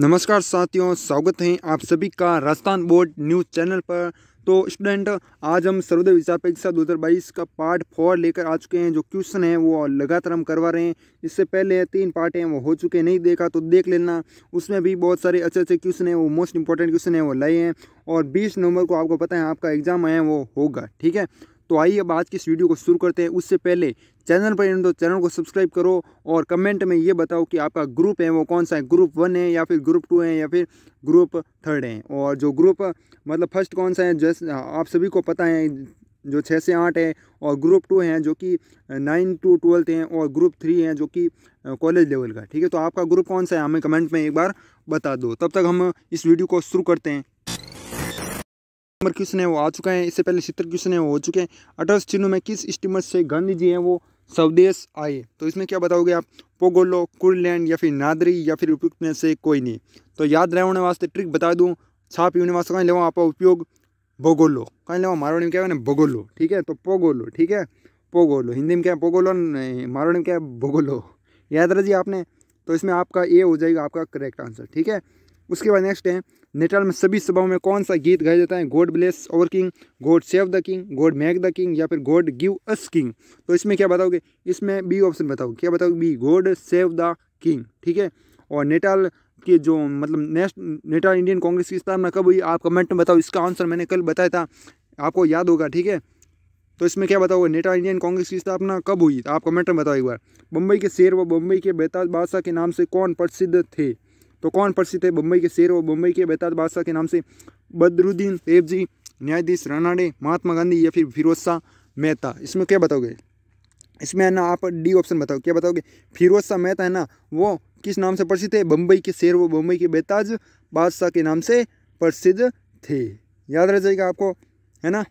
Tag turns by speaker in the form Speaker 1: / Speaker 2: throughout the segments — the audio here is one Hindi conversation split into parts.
Speaker 1: नमस्कार साथियों स्वागत है आप सभी का राजस्थान बोर्ड न्यूज़ चैनल पर तो स्टूडेंट आज हम सर्वोदय विचार परीक्षा दो हज़ार बाईस का पार्ट फोर लेकर आ चुके हैं जो क्वेश्चन है वो लगातार हम करवा रहे हैं इससे पहले तीन पार्ट हैं वो हो चुके नहीं देखा तो देख लेना उसमें भी बहुत सारे अच्छे अच्छे क्वेश्चन हैं वो मोस्ट इंपॉर्टेंट क्वेश्चन है वो लाए हैं और बीस नवंबर को आपको पता है आपका एग्जाम है वो होगा ठीक है तो आइए अब आज की इस वीडियो को शुरू करते हैं उससे पहले चैनल पर तो चैनल को सब्सक्राइब करो और कमेंट में ये बताओ कि आपका ग्रुप है वो कौन सा है ग्रुप वन है या फिर ग्रुप टू है या फिर ग्रुप थर्ड है और जो ग्रुप मतलब फर्स्ट कौन सा है जैसे आप सभी को पता है जो छः से आठ है और ग्रुप टू हैं जो कि नाइन टू ट्वेल्थ हैं और ग्रुप थ्री हैं जो कि कॉलेज लेवल का ठीक है तो आपका ग्रुप कौन सा है हमें कमेंट में एक बार बता दो तब तक हम इस वीडियो को शुरू करते हैं नंबर क्वेश्चन है वो आ चुका है इससे पहले सितर क्वेश्चन है वो हो चुके हैं अठारह चिन्हों में किस स्टीमर से गांधी जी हैं वो स्वदेश आए तो इसमें क्या बताओगे आप पोगोलो कुरलैंड या फिर नादरी या फिर उपयुक्त में से कोई नहीं तो याद रहने वास्ते ट्रिक बता दूँ छाप यूने वास्ते कहीं लेवा आप उपयोग भोगोलो कहीं लेवा मारवाड़ी में क्या है भोगोलो ठीक है तो पोगोलो ठीक है पोगोलो हिंदी में क्या है पोगोलो मारवाड़ी में क्या है भोगोलो याद जी आपने तो इसमें आपका ए हो जाएगा आपका करेक्ट आंसर ठीक है उसके बाद नेक्स्ट है नेटाल में सभी सभाओं में कौन सा गीत गाया जाता है गॉड ब्लेस और king God save the king God make the king या फिर गॉड गिव अस किंग तो इसमें क्या बताओगे इसमें बी ऑप्शन बताओ क्या बताओ B God save the king ठीक है और नेटाल के जो मतलब नेशनल नेटा इंडियन कांग्रेस की स्थापना कब हुई आप कमेंट में बताओ इसका आंसर मैंने कल बताया था आपको याद होगा ठीक है तो इसमें क्या बताओगे नेटा इंडियन कांग्रेस की स्थापना कब हुई आप कमेंट में बताओ एक बार बम्बई के शेर व बम्बई के बेताज बादशाह के नाम से कौन प्रसिद्ध थे तो कौन प्रसिद्ध है बम्बई के शेर और बम्बई के बेताज बादशाह के नाम से बदरुद्दीन जी न्यायाधीश रानाडे महात्मा गांधी या फिर फिरोज शाह मेहता इसमें क्या बताओगे इसमें है ना आप डी ऑप्शन बताओ क्या बताओगे फिरोज शाह मेहता है ना वो किस नाम से प्रसिद्ध है बम्बई के शेर वो बम्बई के बेताज बादशाह के नाम से प्रसिद्ध थे याद रह जाएगा आपको है ना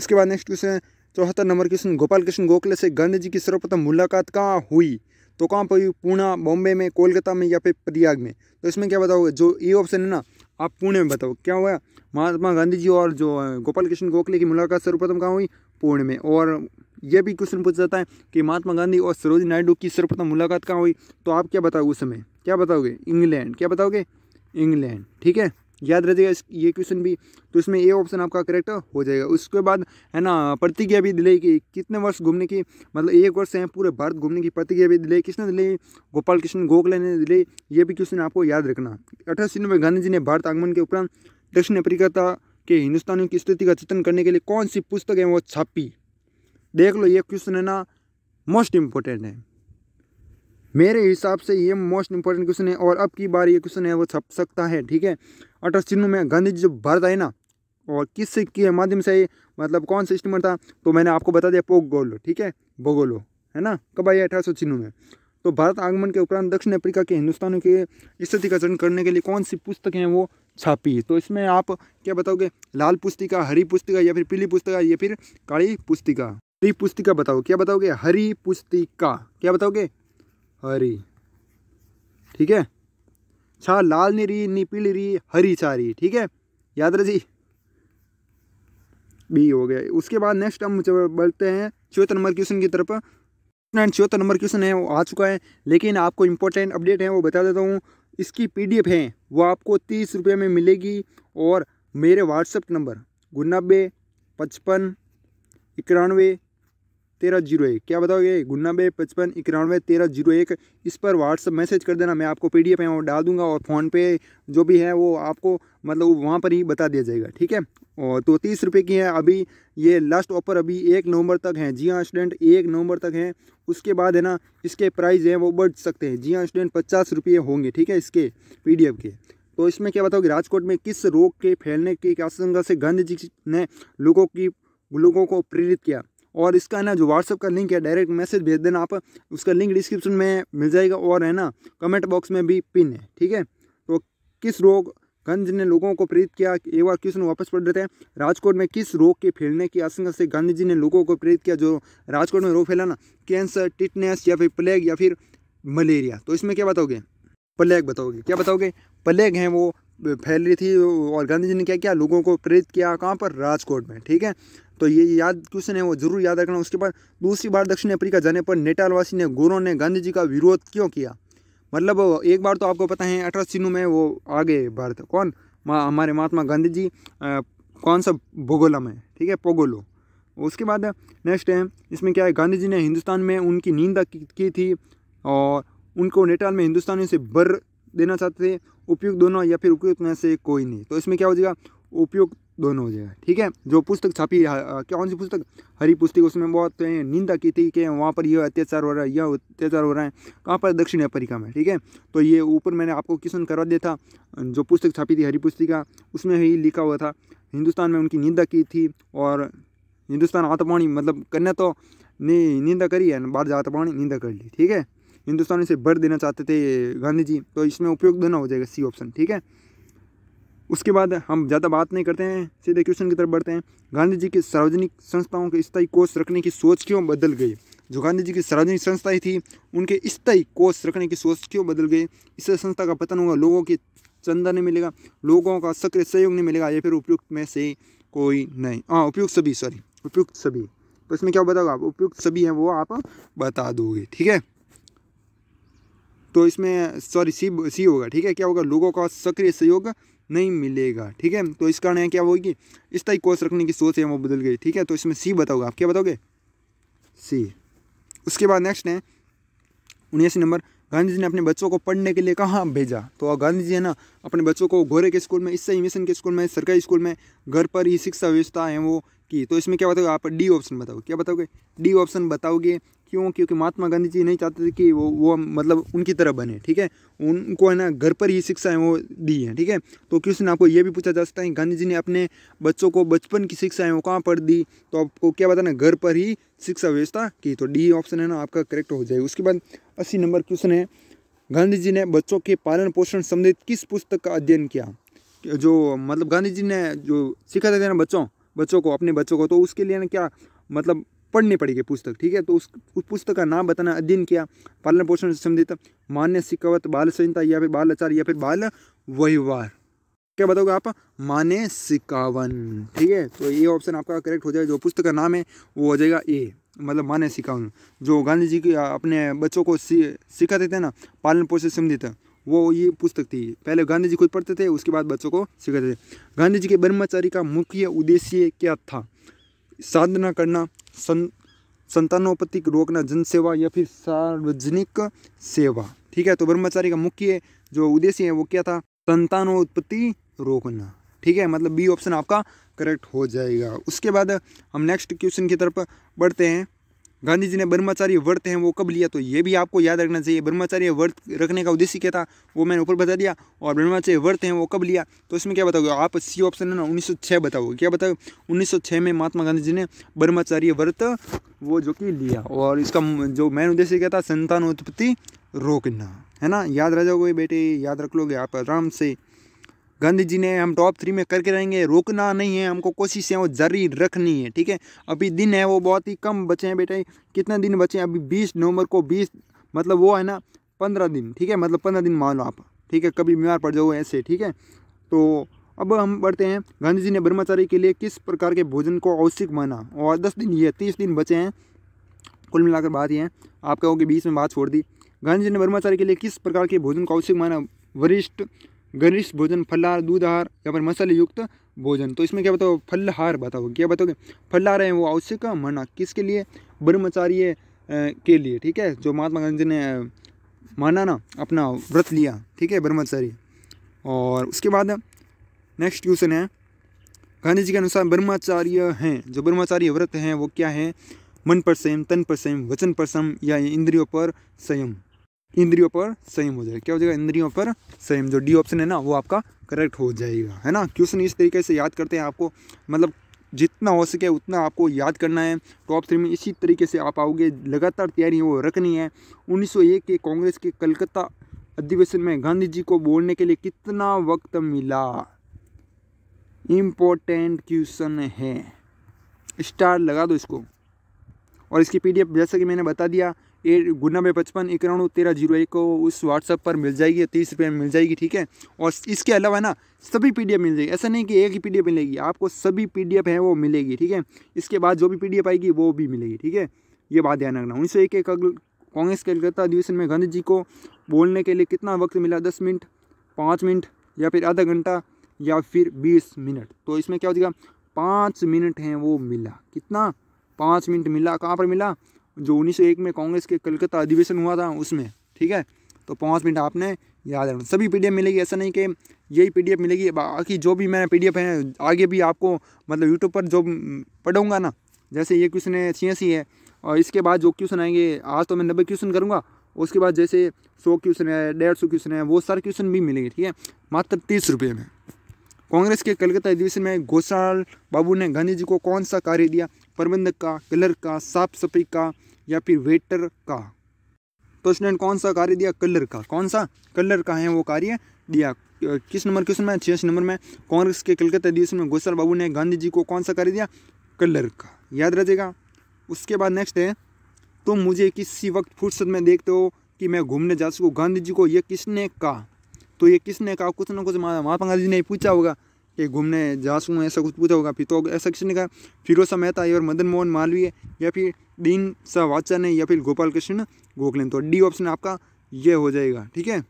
Speaker 1: उसके बाद नेक्स्ट क्वेश्चन है चौहत्तर नंबर क्वेश्चन गोपाल कृष्ण गोखले से गांधी जी की सर्वप्रथम मुलाकात कहाँ हुई तो कहाँ पर पुणे बॉम्बे में कोलकाता में या फिर प्रयाग में तो इसमें क्या बताओगे जो ये ऑप्शन है ना आप पुणे में बताओ क्या हुआ महात्मा गांधी जी और जो गोपाल कृष्ण गोखले की मुलाकात सर्वप्रथम कहाँ हुई पुणे में और यह भी क्वेश्चन पूछ जाता है कि महात्मा गांधी और सरोज नायडू की सर्वप्रथम मुलाकात कहाँ हुई तो आप क्या बताओगे उस समय क्या बताओगे इंग्लैंड क्या बताओगे इंग्लैंड ठीक है याद रह ये क्वेश्चन भी तो इसमें ए ऑप्शन आपका करेक्ट हो जाएगा उसके बाद है ना प्रतिज्ञा भी दिलाई कि कितने वर्ष घूमने की मतलब एक वर्ष है पूरे भारत घूमने की प्रतिज्ञा भी दिलाई किसने दिलाई गोपाल कृष्ण गोखले ने दिलाई ये भी क्वेश्चन आपको याद रखना अठारह में गांधी जी ने भारत आगमन के उपरांत दक्षिण अफ्रीका के हिंदुस्तानियों की स्थिति का चित्रण करने के लिए कौन सी पुस्तक है वो छापी देख लो ये क्वेश्चन है ना मोस्ट इम्पोर्टेंट है मेरे हिसाब से ये मोस्ट इंपॉर्टेंट क्वेश्चन है और अब की बार ये क्वेश्चन है वो छप सकता है ठीक है अठारह चिन्ह में गांधी जी जो भारत आए ना और किस के माध्यम से मतलब कौन सा स्टीमर था तो मैंने आपको बता दिया पोगोलो ठीक है भोगोलो है ना कब आई अठारह सौ छिन्नू में तो भारत आगमन के उपरांत दक्षिण अफ्रीका के हिंदुस्तानों के स्थिति का चरण करने के लिए कौन सी पुस्तक हैं वो छापी तो इसमें आप क्या बताओगे लाल पुस्तिका हरी पुस्तिका या फिर पीली पुस्तिका या फिर काली पुस्तिका हरी पुस्तिका बताओ क्या बताओगे हरी पुस्तिका क्या बताओगे हरी ठीक है छा लाल नी रही नी पीली रही हरी छा री ठीक है याद रखी बी हो गया उसके बाद नेक्स्ट हम बढ़ते हैं चौथा नंबर क्वेश्चन की तरफ स्टूडेंट चौथा नंबर क्वेश्चन है वो आ चुका है लेकिन आपको इम्पोर्टेंट अपडेट है वो बता देता हूँ इसकी पीडीएफ है वो आपको तीस रुपये में मिलेगी और मेरे व्हाट्सएप नंबर गुनाबे पचपन इक्यानवे तेरह जीरो एक क्या बताओगे गुन्नाबे पचपन इक्यानवे तेरह जीरो एक इस पर व्हाट्सअप मैसेज कर देना मैं आपको पी डी एफ यहाँ डाल दूंगा और फ़ोनपे जो भी है वो आपको मतलब वहाँ पर ही बता दिया जाएगा ठीक है और तो तीस रुपये की है अभी ये लास्ट ऑफर अभी एक नवंबर तक हैं जी हाँ स्टूडेंट एक नवंबर तक हैं उसके बाद है ना इसके प्राइस हैं वो बढ़ सकते हैं जी हाँ स्टूडेंट पचास रुपये होंगे ठीक है इसके पी डी एफ के तो इसमें क्या बताओगे राजकोट में किस रोग के फैलने की आशंका से गांधी जी ने लोगों की लोगों को प्रेरित किया और इसका है ना जो व्हाट्सअप का लिंक है डायरेक्ट मैसेज भेज देना आप उसका लिंक डिस्क्रिप्शन में मिल जाएगा और है ना कमेंट बॉक्स में भी पिन है ठीक है तो किस रोग गंज ने लोगों को प्रेरित किया एक बार क्वेश्चन वापस पढ़ लेते हैं राजकोट में किस रोग के फैलने की आशंका से गांधी जी ने लोगों को प्रेरित किया जो राजकोट में रोग फैला ना कैंसर टिटनेस या फिर प्लेग या फिर मलेरिया तो इसमें क्या बताओगे प्लेग बताओगे क्या बताओगे प्लेग हैं वो फैल रही थी और गांधी जी ने क्या किया लोगों को प्रेरित किया कहाँ पर राजकोट में ठीक है तो ये याद क्वेश्चन है वो जरूर याद रखना उसके बाद दूसरी बार दक्षिण अफ्रीका जाने पर नेटालवासी ने गोरों ने गांधी जी का विरोध क्यों किया मतलब एक बार तो आपको पता है अठारह में वो आ गए भारत कौन हमारे महात्मा गांधी जी आ, कौन सा भोगोलम है ठीक है पोगोलो उसके बाद नेक्स्ट है इसमें क्या है गांधी जी ने हिंदुस्तान में उनकी निंदा की थी और उनको नेटाल में हिंदुस्तानियों से बर देना चाहते थे उपयुक्त दोनों या फिर उपयुक्त में से कोई नहीं तो इसमें क्या हो जाएगा उपयुक्त दोनों हो जाएगा ठीक है जो पुस्तक छापी कौन सी पुस्तक हरी पुस्तक उसमें बहुत निंदा की थी कि वहाँ पर यह अत्याचार हो रहा है यह अत्याचार हो रहा है कहाँ पर दक्षिण अफ्रीका में ठीक है तो ये ऊपर मैंने आपको क्वेश्चन करवा दिया था जो पुस्तक छापी थी हरी पुस्तिका उसमें ही लिखा हुआ था हिंदुस्तान में उनकी निंदा की थी और हिंदुस्तान आतपाणी मतलब कन्या तो निंदा करी है जा आतपाणी निंदा कर ली ठीक है हिंदुस्तान से बढ़ देना चाहते थे गांधी जी तो इसमें उपयोग देना हो जाएगा सी ऑप्शन ठीक है उसके बाद हम ज़्यादा बात नहीं करते हैं सीधे क्वेश्चन की तरफ बढ़ते हैं गांधी जी की सार्वजनिक संस्थाओं के स्थायी कोष रखने की सोच क्यों बदल गई जो गांधी जी की सार्वजनिक संस्थाएं थी उनके स्थायी कोष रखने की सोच क्यों बदल गई इससे संस्था का पतन होगा लोगों की चंदा नहीं मिलेगा लोगों का सक्रिय सहयोग नहीं मिलेगा या फिर उपयुक्त में से कोई नहीं हाँ उपयुक्त सभी सॉरी उपयुक्त सभी तो इसमें क्या बताओगे आप उपयुक्त सभी हैं वो आप बता दोगे ठीक है तो इसमें सॉरी सी सी होगा ठीक है क्या होगा लोगों का सक्रिय सहयोग नहीं मिलेगा ठीक है तो इस कारण यहाँ क्या होगी इस तरह कोर्स रखने की सोच है वो बदल गई ठीक है तो इसमें सी बताओगे आप क्या बताओगे सी उसके बाद नेक्स्ट है उन्यासी नंबर गांधी जी ने अपने बच्चों को पढ़ने के लिए कहाँ भेजा तो गांधी जी है ना अपने बच्चों को घोरे के स्कूल में इससे मिशन के स्कूल में सरकारी स्कूल में घर पर ही शिक्षा व्यवस्था है वो की तो इसमें क्या बताओगे आप डी ऑप्शन बताओगे क्या बताओगे डी ऑप्शन बताओगे क्यों क्योंकि महात्मा गांधी जी नहीं चाहते थे कि वो वो मतलब उनकी तरह बने ठीक है उनको है ना घर पर ही शिक्षाएं वो दी हैं ठीक है तो क्वेश्चन आपको ये भी पूछा जा सकता है गांधी जी ने अपने बच्चों को बचपन की शिक्षाएं वो कहाँ पर दी तो आपको क्या बताना घर पर ही शिक्षा व्यवस्था की तो डी ऑप्शन है ना आपका करेक्ट हो जाएगा उसके बाद अस्सी नंबर क्वेश्चन है गांधी जी ने बच्चों के पालन पोषण संबंधित किस पुस्तक का अध्ययन किया जो मतलब गांधी जी ने जो सिखा देते हैं बच्चों बच्चों को अपने बच्चों को तो उसके लिए ना क्या मतलब पढ़नी पड़ेगी पुस्तक ठीक है तो उस, उस पुस्तक का नाम बताना अध्ययन किया पालन पोषण से संबंधित मान्य शिकावत बाल संहिता या फिर बाल आचार या फिर बाल व्यवहार क्या बताओगे आप माने सिकावन ठीक है तो ये ऑप्शन आपका करेक्ट हो जाएगा जो पुस्तक का नाम है वो हो जाएगा ए मतलब माने सिकावन जो गांधी जी के अपने बच्चों को सिखाते थे ना पालन पोषण संबंधित वो ये पुस्तक थी पहले गांधी जी खुद पढ़ते थे उसके बाद बच्चों को सिखाते थे गांधी जी के ब्रह्मचारी का मुख्य उद्देश्य क्या था साधना करना सं संतानोपति रोकना जनसेवा या फिर सार्वजनिक सेवा ठीक है तो ब्रह्मचारी का मुख्य जो उद्देश्य है वो क्या था संतानोत्पत्ति रोकना ठीक है मतलब बी ऑप्शन आपका करेक्ट हो जाएगा उसके बाद हम नेक्स्ट क्वेश्चन की तरफ बढ़ते हैं गांधी जी ने ब्रह्मचार्य व्रत है वो कब लिया तो ये भी आपको याद रखना चाहिए ब्रह्मचार्य व्रत रखने का उद्देश्य क्या था वो मैंने ऊपर बता दिया और ब्रह्मचार्य व्रत है वो कब लिया तो इसमें क्या बताओगे आप सी ऑप्शन है ना उन्नीस बताओगे क्या बताओ उन्नीस में महात्मा गांधी जी ने ब्रह्मचार्य व्रत वो जो कि लिया और इसका जो मेन उद्देश्य क्या था संतान उत्पत्ति रोकना है ना याद रह जाओगे बेटे याद रख लोगे आप आराम से गांधी जी ने हम टॉप थ्री में करके रहेंगे रोकना नहीं है हमको कोशिश है वो जारी रखनी है ठीक है अभी दिन है वो बहुत ही कम बचे हैं बेटा कितने दिन बचे हैं अभी बीस नवंबर को बीस मतलब वो है ना पंद्रह दिन ठीक है मतलब पंद्रह दिन मान लो आप ठीक है कभी बीमार पड़ जाओ ऐसे ठीक है तो अब हम बढ़ते हैं गांधी जी ने ब्रह्मचारी के लिए किस प्रकार के भोजन को आवश्यक माना और दस दिन ये तीस दिन बचे हैं कुल मिलाकर बात यह है आप कहोगे बीच में बात छोड़ दी गांधी जी ने ब्रह्मचारी के लिए किस प्रकार के भोजन को आवश्यक माना वरिष्ठ गरिष्ठ भोजन फलहार दूध आहार या फिर मसाले युक्त भोजन तो इसमें क्या बताओ फलहार बताओ क्या बताओगे फलहार है वो आवश्यक मना किसके लिए ब्रह्मचार्य के लिए ठीक है जो महात्मा गांधी ने माना ना अपना व्रत लिया ठीक है ब्रह्मचारी और उसके बाद नेक्स्ट क्वेश्चन है गांधी जी के अनुसार ब्रह्मचार्य हैं जो ब्रह्मचार्य व्रत हैं वो क्या है मन पर संयम तन पर संयम वचन पर संयम या इंद्रियों पर संयम इंद्रियों पर संयम हो जाएगा क्या हो जाएगा इंद्रियों पर संयम जो डी ऑप्शन है ना वो आपका करेक्ट हो जाएगा है ना क्वेश्चन इस तरीके से याद करते हैं आपको मतलब जितना हो सके उतना आपको याद करना है टॉप थ्री में इसी तरीके से आप आओगे लगातार तैयारी वो रखनी है 1901 के कांग्रेस के कलकत्ता अधिवेशन में गांधी जी को बोलने के लिए कितना वक्त मिला इम्पोर्टेंट क्वेश्चन है स्टार लगा दो इसको और इसकी पीडीएफ जैसा कि मैंने बता दिया ये गुना में पचपन इक्यानवे तेरह जीरो एक को उस व्हाट्सअप पर मिल जाएगी तीस रुपये में मिल जाएगी ठीक है और इसके अलावा ना सभी पी मिल जाएगी ऐसा नहीं कि एक ही पी मिलेगी आपको सभी पीडीएफ हैं वो मिलेगी ठीक है इसके बाद जो भी पी आएगी वो भी मिलेगी ठीक है ये बात ध्यान रखना उन्नीस सौ एक कांग्रेस के कलकत्ता अधिवेशन में गांधी जी को बोलने के लिए कितना वक्त मिला दस मिनट पाँच मिनट या फिर आधा घंटा या फिर बीस मिनट तो इसमें क्या हो जाएगा पाँच मिनट हैं वो मिला कितना पाँच मिनट मिला कहाँ पर मिला जो उन्नीस में कांग्रेस के कलकत्ता अधिवेशन हुआ था उसमें ठीक है तो पाँच मिनट आपने याद रखना सभी पी मिलेगी ऐसा नहीं कि यही पी मिलेगी बाकी जो भी मैंने पीडीएफ है आगे भी आपको मतलब यूट्यूब पर जो पढ़ूंगा ना जैसे ये क्वेश्चन है छियासी है और इसके बाद जो क्वेश्चन आएंगे आज तो मैं नब्बे क्वेश्चन करूँगा उसके बाद जैसे सौ क्वेश्चन है डेढ़ सौ क्वेश्चन है वो सारे क्वेश्चन भी मिलेंगे ठीक है मात्र तीस रुपये में कांग्रेस के कलकत्ता अधिवेशन में घोषाल बाबू ने गांधी जी को कौन सा कार्य दिया प्रबंधक का कलर का साफ सफाई का या फिर वेटर का तो उसने कौन सा कार्य दिया कलर का कौन सा कलर का है वो कार्य दिया किस नंबर क्वेश्चन में छियासी नंबर में कांग्रेस के कलकत्ता अधिवेशन में गोसाल बाबू ने गांधी जी को कौन सा कार्य दिया कलर का याद रहेगा उसके बाद नेक्स्ट है तुम तो मुझे किसी वक्त फुर्सत में देखते हो कि मैं घूमने जा सकूँ गांधी जी को ये किसने कहा तो ये किसने कहा कुछ ना कुछ महात्मा गांधी जी ने पूछा होगा कि घूमने सकूँ ऐसा कुछ पूछा होगा फिर तो ऐसा किसी ने कहा फिरोज समय मेहता और मदन मोहन मालवीय या फिर दीन वाचा ने या फिर गोपाल कृष्ण गोखले तो डी ऑप्शन आपका ये हो जाएगा ठीक है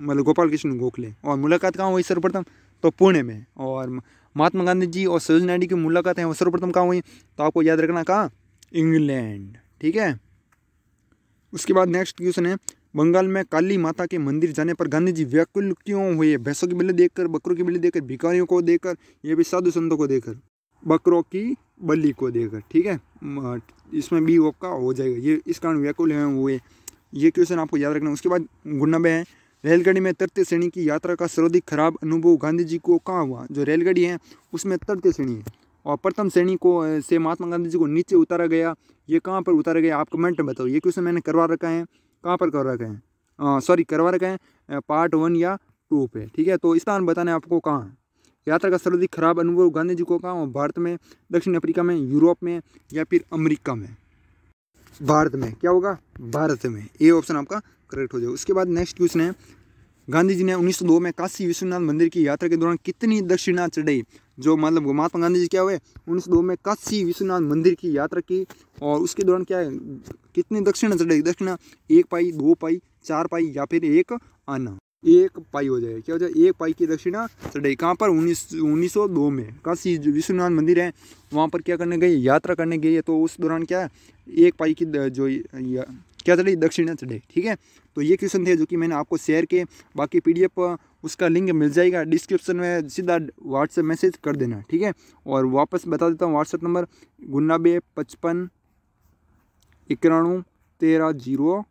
Speaker 1: मतलब गोपाल कृष्ण गोखले और मुलाकात कहाँ हुई सर्वप्रथम तो पुणे में और महात्मा गांधी जी और सरोज नायडू की मुलाकातें वो सर्वप्रथम कहाँ हुई तो आपको याद रखना कहाँ इंग्लैंड ठीक है उसके बाद नेक्स्ट क्वेश्चन है बंगाल में काली माता के मंदिर जाने पर गांधी जी व्याकुल क्यों हुए भैंसों की बलि देखकर बकरों की बलि देखकर भिकारियों को देकर ये भी साधु संतों को देकर बकरों की बलि को देकर ठीक है इसमें वो का हो जाएगा ये इस कारण व्याकुल हुए ये क्वेश्चन आपको याद रखना उसके बाद गुंडबे है रेलगाड़ी में तृतीय श्रेणी की यात्रा का सर्वाधिक खराब अनुभव गांधी जी को कहाँ हुआ जो रेलगाड़ी है उसमें तृतीय श्रेणी है और प्रथम श्रेणी को से महात्मा गांधी जी को नीचे उतारा गया ये कहाँ पर उतारा गया आप कमेंट में बताओ ये क्वेश्चन मैंने करवा रखा है कहाँ पर कर रखे हैं सॉरी हाँ, करवा रखे हैं पार्ट वन या टू पे ठीक है तो स्थान बताने आपको कहाँ है यात्रा का सर्वाधिक खराब अनुभव गांधी जी को कहाँ भारत में दक्षिण अफ्रीका में यूरोप में या फिर अमेरिका में भारत में क्या होगा भारत में ये ऑप्शन आपका करेक्ट हो जाएगा उसके बाद नेक्स्ट क्वेश्चन है गांधी जी ने दो में काशी विश्वनाथ मंदिर की यात्रा के दौरान कितनी दक्षिणा चढ़ाई जो मतलब महात्मा गांधी जी क्या हुए दो में काशी विश्वनाथ मंदिर की यात्रा की और उसके दौरान क्या है कितनी दक्षिणा चढ़ाई दक्षिणा एक पाई दो पाई चार पाई या फिर एक आना एक पाई हो जाए क्या हो जाए एक पाई की दक्षिणा चढ़ाई कहाँ पर उन्नीस उन्नीस में काशी विश्वनाथ मंदिर है वहाँ पर क्या करने गई यात्रा करने गई है तो उस दौरान क्या है एक पाई की जो क्या चढ़ाई दक्षिणा चढ़ाई ठीक है तो ये क्वेश्चन थे जो कि मैंने आपको शेयर किए बाकी पी उसका लिंक मिल जाएगा डिस्क्रिप्शन में सीधा व्हाट्सएप मैसेज कर देना ठीक है और वापस बता देता हूँ व्हाट्सएप नंबर गुन्नाबे पचपन इक्यानवे तेरह जीरो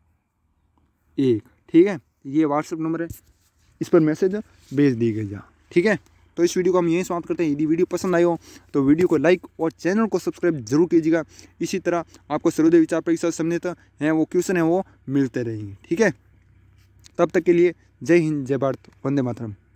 Speaker 1: एक ठीक है ये व्हाट्सएप नंबर है इस पर मैसेज भेज दी गई ठीक है तो इस वीडियो को हम यहीं समाप्त करते हैं यदि वीडियो पसंद आई हो तो वीडियो को लाइक और चैनल को सब्सक्राइब जरूर कीजिएगा इसी तरह आपको सर्वोदय विचार परीक्षा सम्मिलित हैं वो क्वेश्चन हैं वो मिलते रहेंगे ठीक है तब तक के लिए जय हिंद जय भारत वंदे मातरम